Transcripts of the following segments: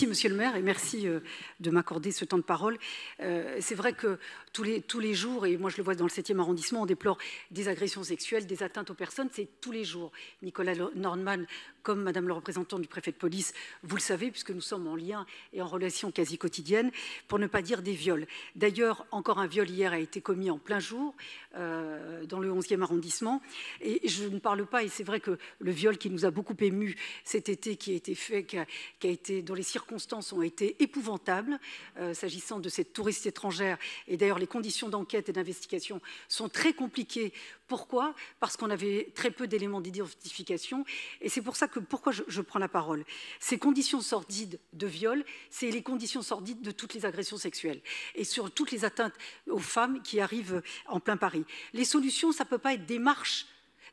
merci, monsieur le maire, et merci euh, de m'accorder ce temps de parole. Euh, c'est vrai que tous les, tous les jours, et moi je le vois dans le 7e arrondissement, on déplore des agressions sexuelles, des atteintes aux personnes, c'est tous les jours. Nicolas Nordman, comme madame le représentant du préfet de police, vous le savez, puisque nous sommes en lien et en relation quasi quotidienne, pour ne pas dire des viols. D'ailleurs, encore un viol hier a été commis en plein jour euh, dans le 11e arrondissement. Et je ne parle pas, et c'est vrai que le viol qui nous a beaucoup ému cet été, qui a été fait, qui a, qui a été dans les circonstances, circonstances ont été épouvantables euh, s'agissant de cette touriste étrangère. Et d'ailleurs, les conditions d'enquête et d'investigation sont très compliquées. Pourquoi Parce qu'on avait très peu d'éléments d'identification. Et c'est pour ça que pourquoi je, je prends la parole. Ces conditions sordides de viol, c'est les conditions sordides de toutes les agressions sexuelles et sur toutes les atteintes aux femmes qui arrivent en plein Paris. Les solutions, ça ne peut pas être des marches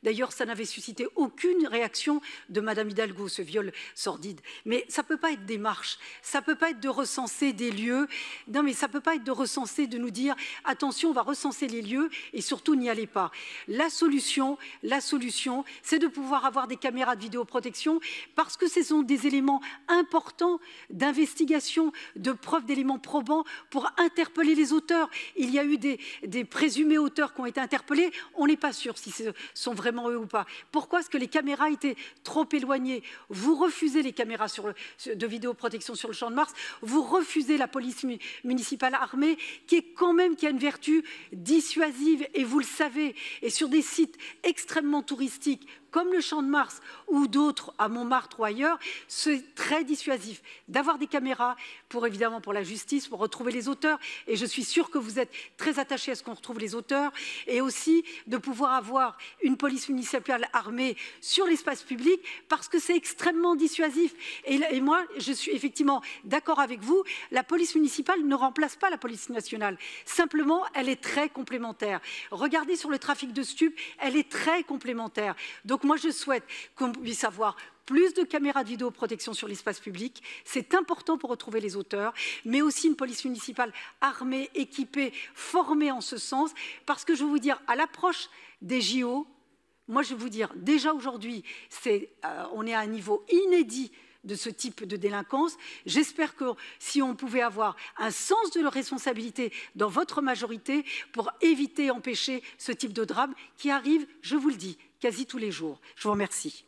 D'ailleurs, ça n'avait suscité aucune réaction de Madame Hidalgo, ce viol sordide. Mais ça peut pas être des marches, ça peut pas être de recenser des lieux. Non, mais ça peut pas être de recenser, de nous dire attention, on va recenser les lieux et surtout n'y allez pas. La solution, la solution, c'est de pouvoir avoir des caméras de vidéoprotection parce que ce sont des éléments importants d'investigation, de preuves d'éléments probants pour interpeller les auteurs. Il y a eu des, des présumés auteurs qui ont été interpellés. On n'est pas sûr si ce sont vraiment eux ou pas Pourquoi est-ce que les caméras étaient trop éloignées Vous refusez les caméras sur le, de vidéoprotection sur le champ de Mars, vous refusez la police municipale armée, qui est quand même qui a une vertu dissuasive, et vous le savez, et sur des sites extrêmement touristiques, comme le Champ de Mars ou d'autres à Montmartre ou ailleurs, c'est très dissuasif d'avoir des caméras pour évidemment pour la justice, pour retrouver les auteurs. Et je suis sûre que vous êtes très attachés à ce qu'on retrouve les auteurs et aussi de pouvoir avoir une police municipale armée sur l'espace public parce que c'est extrêmement dissuasif. Et, et, moi, je suis effectivement d'accord avec vous. La police municipale ne remplace pas la police nationale. Simplement, elle est très complémentaire. Regardez sur le trafic de stupes, elle est très complémentaire. Donc, donc moi, je souhaite qu'on puisse avoir plus de caméras de vidéoprotection sur l'espace public. C'est important pour retrouver les auteurs, mais aussi une police municipale armée, équipée, formée en ce sens. Parce que je veux vous dire, à l'approche des JO, moi, je veux vous dire, déjà aujourd'hui, euh, on est à un niveau inédit de ce type de délinquance. J'espère que si on pouvait avoir un sens de responsabilité dans votre majorité pour éviter, empêcher ce type de drame qui arrive, je vous le dis, quasi tous les jours. Je vous remercie.